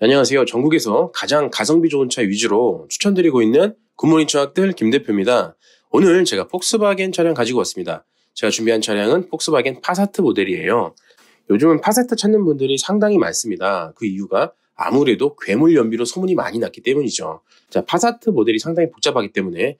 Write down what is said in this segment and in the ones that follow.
안녕하세요. 전국에서 가장 가성비 좋은 차 위주로 추천드리고 있는 굿모닝 청학들 김 대표입니다. 오늘 제가 폭스바겐 차량 가지고 왔습니다. 제가 준비한 차량은 폭스바겐 파사트 모델이에요. 요즘은 파사트 찾는 분들이 상당히 많습니다. 그 이유가 아무래도 괴물 연비로 소문이 많이 났기 때문이죠. 자, 파사트 모델이 상당히 복잡하기 때문에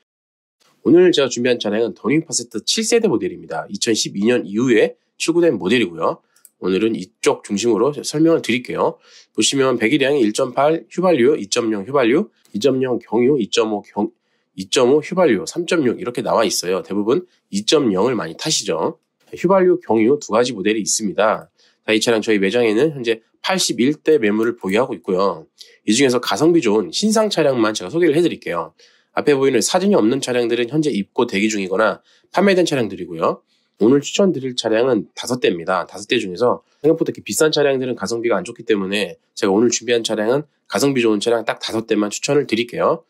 오늘 제가 준비한 차량은 더닝 파세트 7세대 모델입니다. 2012년 이후에 출고된 모델이고요. 오늘은 이쪽 중심으로 설명을 드릴게요. 보시면 배기량이 1.8 휘발유, 2.0 휘발유, 2.0 경유, 2.5 경, 2.5 휘발유, 3.6 이렇게 나와 있어요. 대부분 2.0을 많이 타시죠. 휘발유, 경유 두 가지 모델이 있습니다. 이 차량 저희 매장에는 현재 81대 매물을 보유하고 있고요. 이 중에서 가성비 좋은 신상 차량만 제가 소개를 해드릴게요. 앞에 보이는 사진이 없는 차량들은 현재 입고 대기 중이거나 판매된 차량들이고요. 오늘 추천드릴 차량은 다섯 대입니다. 다섯 대 중에서 생각보다 이렇게 비싼 차량들은 가성비가 안 좋기 때문에 제가 오늘 준비한 차량은 가성비 좋은 차량 딱 다섯 대만 추천을 드릴게요.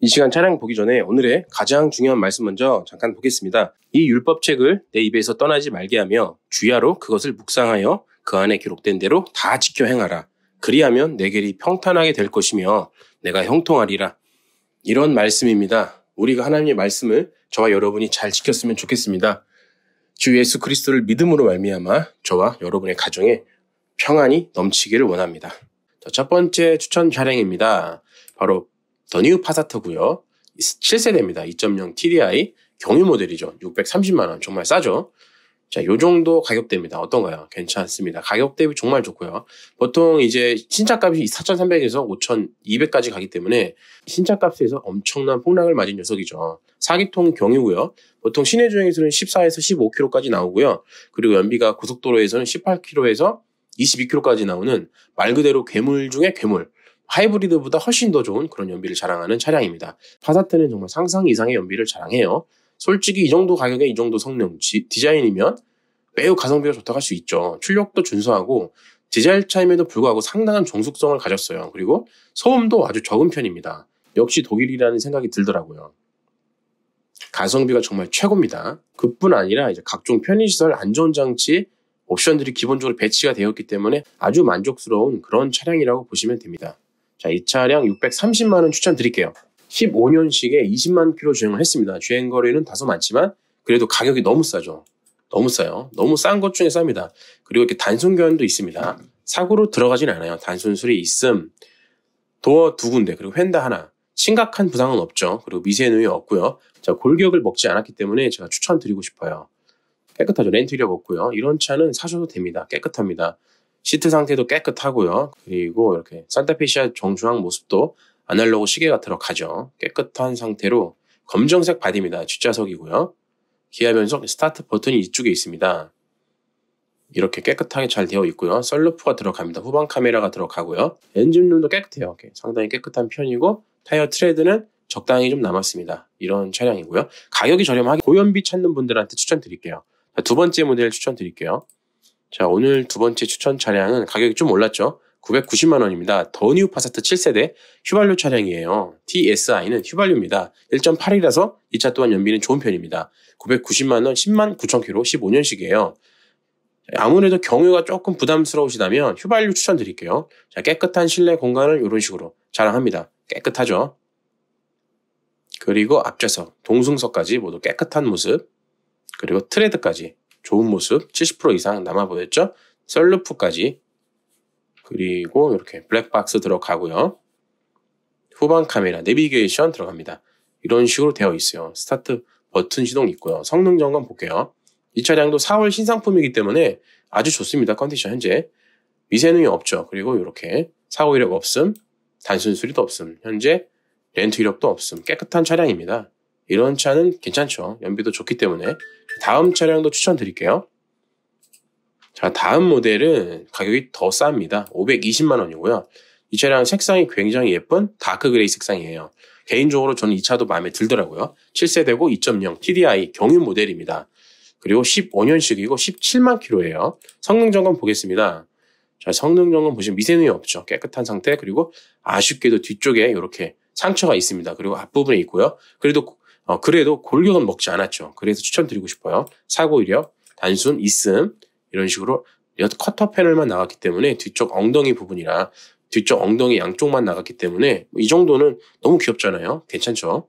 이 시간 차량 보기 전에 오늘의 가장 중요한 말씀 먼저 잠깐 보겠습니다. 이 율법책을 내 입에서 떠나지 말게 하며 주야로 그것을 묵상하여 그 안에 기록된 대로 다 지켜 행하라. 그리하면 내 길이 평탄하게 될 것이며 내가 형통하리라. 이런 말씀입니다. 우리가 하나님의 말씀을 저와 여러분이 잘 지켰으면 좋겠습니다. 주 예수 그리스도를 믿음으로 말미암아 저와 여러분의 가정에 평안이 넘치기를 원합니다. 첫 번째 추천 차량입니다. 바로 더 뉴 파사트고요. 7세대입니다. 2.0 TDI 경유 모델이죠. 630만 원 정말 싸죠. 자, 요 정도 가격대입니다. 어떤가요? 괜찮습니다. 가격대 비 정말 좋고요. 보통 이제 신차값이 4,300에서 5,200까지 가기 때문에 신차값에서 엄청난 폭락을 맞은 녀석이죠. 4기통 경유고요. 보통 시내 주행에서는 14에서 15km까지 나오고요. 그리고 연비가 고속도로에서는 18km에서 22km까지 나오는 말 그대로 괴물 중에 괴물. 하이브리드보다 훨씬 더 좋은 그런 연비를 자랑하는 차량입니다. 파사트는 정말 상상 이상의 연비를 자랑해요. 솔직히 이 정도 가격에 이 정도 성능, 지, 디자인이면 매우 가성비가 좋다고 할 수 있죠. 출력도 준수하고 디젤 차임에도 불구하고 상당한 정숙성을 가졌어요. 그리고 소음도 아주 적은 편입니다. 역시 독일이라는 생각이 들더라고요. 가성비가 정말 최고입니다. 그뿐 아니라 이제 각종 편의시설 안전장치 옵션들이 기본적으로 배치가 되었기 때문에 아주 만족스러운 그런 차량이라고 보시면 됩니다. 자, 이 차량 630만원 추천드릴게요. 15년씩에 20만 킬로 주행을 했습니다. 주행 거리는 다소 많지만 그래도 가격이 너무 싸죠. 너무 싸요. 너무 싼 것 중에 쌉니다. 그리고 이렇게 단순 교환도 있습니다. 사고로 들어가진 않아요. 단순 수리 있음. 도어 두 군데 그리고 휀다 하나. 심각한 부상은 없죠. 그리고 미세누이 없고요. 자 골격을 먹지 않았기 때문에 제가 추천드리고 싶어요. 깨끗하죠. 렌트 력 없고요. 이런 차는 사셔도 됩니다. 깨끗합니다. 시트 상태도 깨끗하고요. 그리고 이렇게 산타페시아 정중앙 모습도 아날로그 시계가 들어가죠. 깨끗한 상태로 검정색 바디입니다. 뒷좌석이고요. 기아 변속 스타트 버튼이 이쪽에 있습니다. 이렇게 깨끗하게 잘 되어 있고요. 썰루프가 들어갑니다. 후방 카메라가 들어가고요. 엔진룸도 깨끗해요. 상당히 깨끗한 편이고 타이어 트레드는 적당히 좀 남았습니다. 이런 차량이고요. 가격이 저렴하게 고연비 찾는 분들한테 추천드릴게요. 두 번째 모델 추천드릴게요. 자 오늘 두 번째 추천 차량은 가격이 좀 올랐죠. 990만 원입니다. 더 뉴 파사트 7세대 휘발유 차량이에요. TSI는 휘발유입니다. 1.8이라서 이 차 또한 연비는 좋은 편입니다. 990만 원, 10만 9천 킬로, 15년식이에요. 아무래도 경유가 조금 부담스러우시다면 휘발유 추천드릴게요. 자, 깨끗한 실내 공간을 이런 식으로 자랑합니다. 깨끗하죠? 그리고 앞좌석, 동승석까지 모두 깨끗한 모습, 그리고 트레드까지 좋은 모습 70% 이상 남아 보였죠? 셀루프까지 그리고 이렇게 블랙박스 들어가고요. 후방 카메라, 내비게이션 들어갑니다. 이런 식으로 되어 있어요. 스타트 버튼 시동 있고요. 성능 점검 볼게요. 이 차량도 4월 신상품이기 때문에 아주 좋습니다. 컨디션 현재. 미세능이 없죠. 그리고 이렇게 사고 이력 없음, 단순 수리도 없음, 현재 렌트 이력도 없음, 깨끗한 차량입니다. 이런 차는 괜찮죠. 연비도 좋기 때문에 다음 차량도 추천드릴게요. 자, 다음 모델은 가격이 더 쌉니다. 520만 원이고요. 이 차량 색상이 굉장히 예쁜 다크 그레이 색상이에요. 개인적으로 저는 이 차도 마음에 들더라고요. 7세대고 2.0 TDI 경유 모델입니다. 그리고 15년식이고 17만 킬로예요. 성능 점검 보겠습니다. 자, 성능 점검 보시면 미세누이 없죠. 깨끗한 상태. 그리고 아쉽게도 뒤쪽에 이렇게 상처가 있습니다. 그리고 앞부분에 있고요. 그래도 어, 그래도 골격은 먹지 않았죠. 그래서 추천드리고 싶어요. 사고 이력 단순 있음. 이런 식으로 커터 패널만 나갔기 때문에 뒤쪽 엉덩이 부분이나 뒤쪽 엉덩이 양쪽만 나갔기 때문에 뭐 이 정도는 너무 귀엽잖아요. 괜찮죠?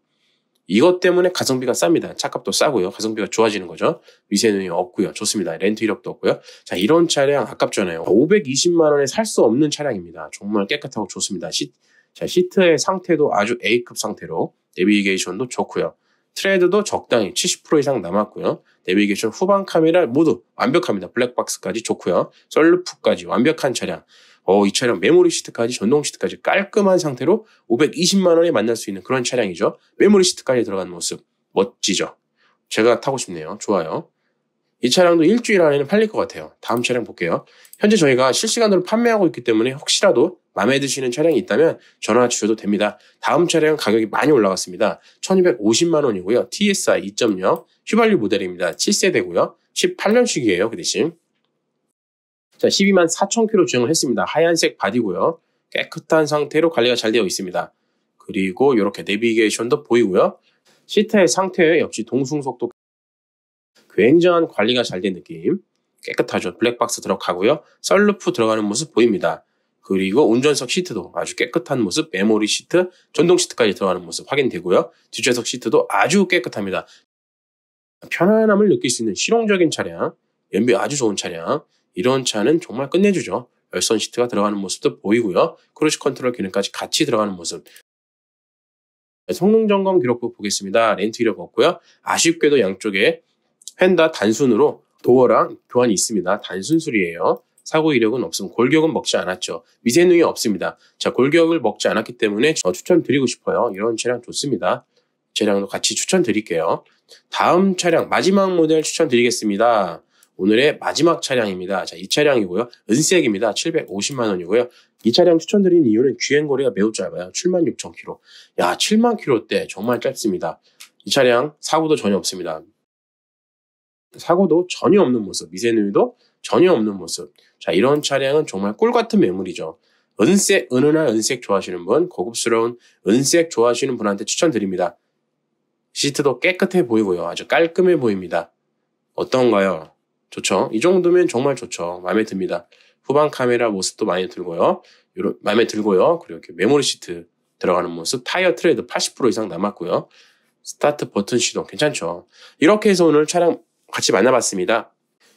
이것 때문에 가성비가 쌉니다. 차값도 싸고요. 가성비가 좋아지는 거죠. 미세누이 없고요. 좋습니다. 렌트 이력도 없고요. 자, 이런 차량 아깝잖아요. 520만 원에 살 수 없는 차량입니다. 정말 깨끗하고 좋습니다. 시, 자, 시트의 상태도 아주 A급 상태로 내비게이션도 좋고요. 트레이드도 적당히 70% 이상 남았고요. 내비게이션 후방 카메라 모두 완벽합니다. 블랙박스까지 좋고요. 썰루프까지 완벽한 차량. 어, 이 차량 메모리 시트까지 전동 시트까지 깔끔한 상태로 520만 원에 만날 수 있는 그런 차량이죠. 메모리 시트까지 들어간 모습 멋지죠. 제가 타고 싶네요. 좋아요. 이 차량도 일주일 안에는 팔릴 것 같아요. 다음 차량 볼게요. 현재 저희가 실시간으로 판매하고 있기 때문에 혹시라도 마음에 드시는 차량이 있다면 전화 주셔도 됩니다. 다음 차량 가격이 많이 올라갔습니다. 1250만 원이고요. TSI 2.0 휘발유 모델입니다. 7세대고요. 18년식이에요. 그 대신. 자, 12만 4천 킬로 주행을 했습니다. 하얀색 바디고요. 깨끗한 상태로 관리가 잘 되어 있습니다. 그리고 이렇게 내비게이션도 보이고요. 시트의 상태 역시 동승속도 굉장한 관리가 잘 된 느낌. 깨끗하죠. 블랙박스 들어가고요. 썰루프 들어가는 모습 보입니다. 그리고 운전석 시트도 아주 깨끗한 모습, 메모리 시트, 전동 시트까지 들어가는 모습 확인되고요. 뒷좌석 시트도 아주 깨끗합니다. 편안함을 느낄 수 있는 실용적인 차량, 연비 아주 좋은 차량, 이런 차는 정말 끝내주죠. 열선 시트가 들어가는 모습도 보이고요. 크루즈 컨트롤 기능까지 같이 들어가는 모습. 성능 점검 기록부 보겠습니다. 렌트 이력 없고요. 아쉽게도 양쪽에 펜다 단순으로 도어랑 교환이 있습니다. 단순 술이에요. 사고 이력은 없음. 골격은 먹지 않았죠. 미세 능이 없습니다. 자, 골격을 먹지 않았기 때문에 추천드리고 싶어요. 이런 차량 좋습니다. 차량도 같이 추천드릴게요. 다음 차량 마지막 모델 추천드리겠습니다. 오늘의 마지막 차량입니다. 자, 이 차량이고요. 은색입니다. 750만 원이고요. 이 차량 추천드린 이유는 주행 거리가 매우 짧아요. 76,000km. 야, 7만 km대 정말 짧습니다. 이 차량 사고도 전혀 없습니다. 사고도 전혀 없는 모습, 미세누이도 전혀 없는 모습. 자, 이런 차량은 정말 꿀 같은 매물이죠. 은색, 은은한 은색 좋아하시는 분, 고급스러운 은색 좋아하시는 분한테 추천드립니다. 시트도 깨끗해 보이고요. 아주 깔끔해 보입니다. 어떤가요? 좋죠? 이 정도면 정말 좋죠. 마음에 듭니다. 후방 카메라 모습도 많이 들고요. 요런, 마음에 들고요. 그리고 이렇게 메모리 시트 들어가는 모습, 타이어 트레드 이80% 이상 남았고요. 스타트 버튼 시동 괜찮죠? 이렇게 해서 오늘 차량 같이 만나봤습니다.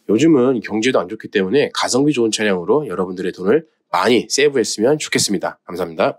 요즘은 경제도 안 좋기 때문에 가성비 좋은 차량으로 여러분들의 돈을 많이 세이브했으면 좋겠습니다. 감사합니다.